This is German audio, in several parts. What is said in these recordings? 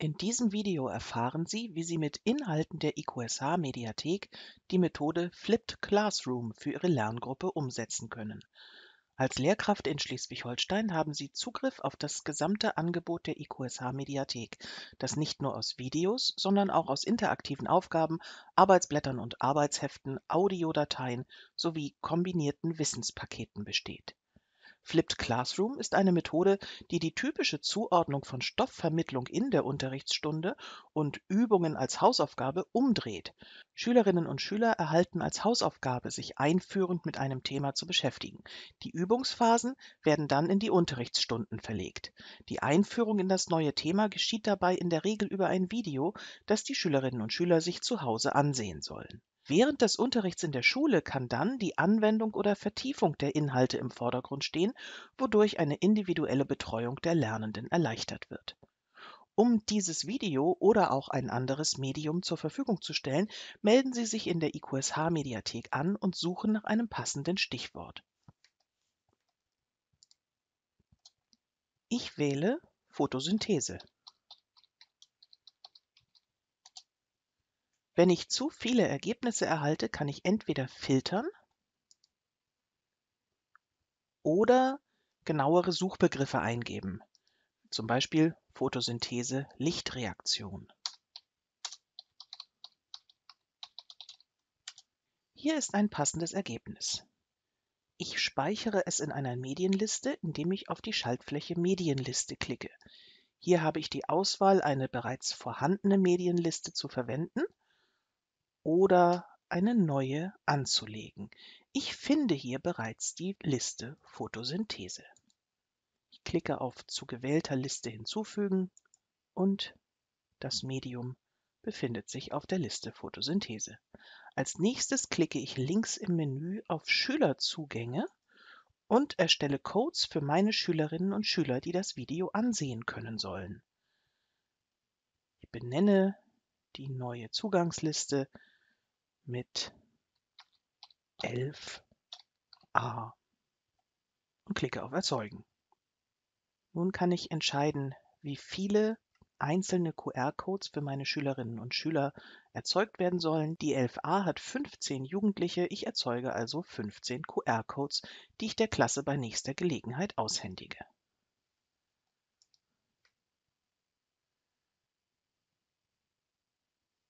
In diesem Video erfahren Sie, wie Sie mit Inhalten der IQSH-Mediathek die Methode Flipped Classroom für Ihre Lerngruppe umsetzen können. Als Lehrkraft in Schleswig-Holstein haben Sie Zugriff auf das gesamte Angebot der IQSH-Mediathek, das nicht nur aus Videos, sondern auch aus interaktiven Aufgaben, Arbeitsblättern und Arbeitsheften, Audiodateien sowie kombinierten Wissenspaketen besteht. Flipped Classroom ist eine Methode, die die typische Zuordnung von Stoffvermittlung in der Unterrichtsstunde und Übungen als Hausaufgabe umdreht. Schülerinnen und Schüler erhalten als Hausaufgabe, sich einführend mit einem Thema zu beschäftigen. Die Übungsphasen werden dann in die Unterrichtsstunden verlegt. Die Einführung in das neue Thema geschieht dabei in der Regel über ein Video, das die Schülerinnen und Schüler sich zu Hause ansehen sollen Während des Unterrichts in der Schule kann dann die Anwendung oder Vertiefung der Inhalte im Vordergrund stehen, wodurch eine individuelle Betreuung der Lernenden erleichtert wird. Um dieses Video oder auch ein anderes Medium zur Verfügung zu stellen, melden Sie sich in der IQSH Mediathek an und suchen nach einem passenden Stichwort. Ich wähle Photosynthese. Wenn ich zu viele Ergebnisse erhalte, kann ich entweder filtern oder genauere Suchbegriffe eingeben, zum Beispiel Photosynthese, Lichtreaktion. Hier ist ein passendes Ergebnis. Ich speichere es in einer Medienliste, indem ich auf die Schaltfläche Medienliste klicke. Hier habe ich die Auswahl, eine bereits vorhandene Medienliste zu verwenden – oder eine neue anzulegen. Ich finde hier bereits die Liste Photosynthese. Ich klicke auf zu gewählter Liste hinzufügen und das Medium befindet sich auf der Liste Photosynthese. Als nächstes klicke ich links im Menü auf Schülerzugänge und erstelle Codes für meine Schülerinnen und Schüler, die das Video ansehen können sollen. Ich benenne die neue Zugangsliste, mit 11a und klicke auf Erzeugen. Nun kann ich entscheiden, wie viele einzelne QR-Codes für meine Schülerinnen und Schüler erzeugt werden sollen. Die 11a hat 15 Jugendliche, ich erzeuge also 15 QR-Codes, die ich der Klasse bei nächster Gelegenheit aushändige.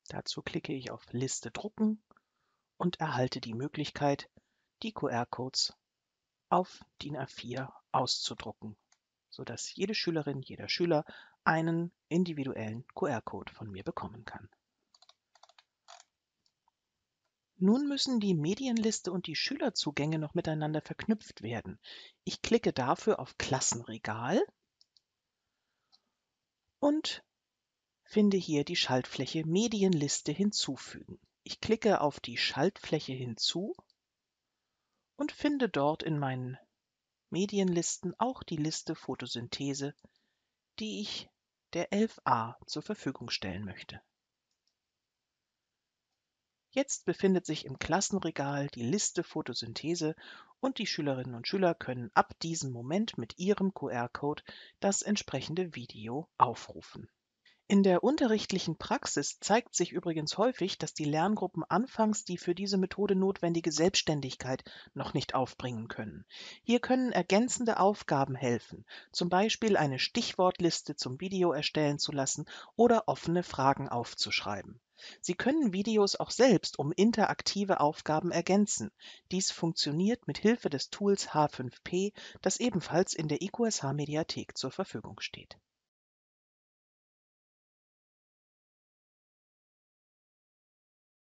Dazu klicke ich auf Liste drucken und erhalte die Möglichkeit, die QR-Codes auf DIN A4 auszudrucken, sodass jede Schülerin, jeder Schüler einen individuellen QR-Code von mir bekommen kann. Nun müssen die Medienliste und die Schülerzugänge noch miteinander verknüpft werden. Ich klicke dafür auf Klassenregal und finde hier die Schaltfläche Medienliste hinzufügen. Ich klicke auf die Schaltfläche hinzu und finde dort in meinen Medienlisten auch die Liste Photosynthese, die ich der 11a zur Verfügung stellen möchte. Jetzt befindet sich im Klassenregal die Liste Photosynthese und die Schülerinnen und Schüler können ab diesem Moment mit ihrem QR-Code das entsprechende Video aufrufen. In der unterrichtlichen Praxis zeigt sich übrigens häufig, dass die Lerngruppen anfangs die für diese Methode notwendige Selbstständigkeit noch nicht aufbringen können. Hier können ergänzende Aufgaben helfen, zum Beispiel eine Stichwortliste zum Video erstellen zu lassen oder offene Fragen aufzuschreiben. Sie können Videos auch selbst um interaktive Aufgaben ergänzen. Dies funktioniert mit Hilfe des Tools H5P, das ebenfalls in der IQSH Mediathek zur Verfügung steht.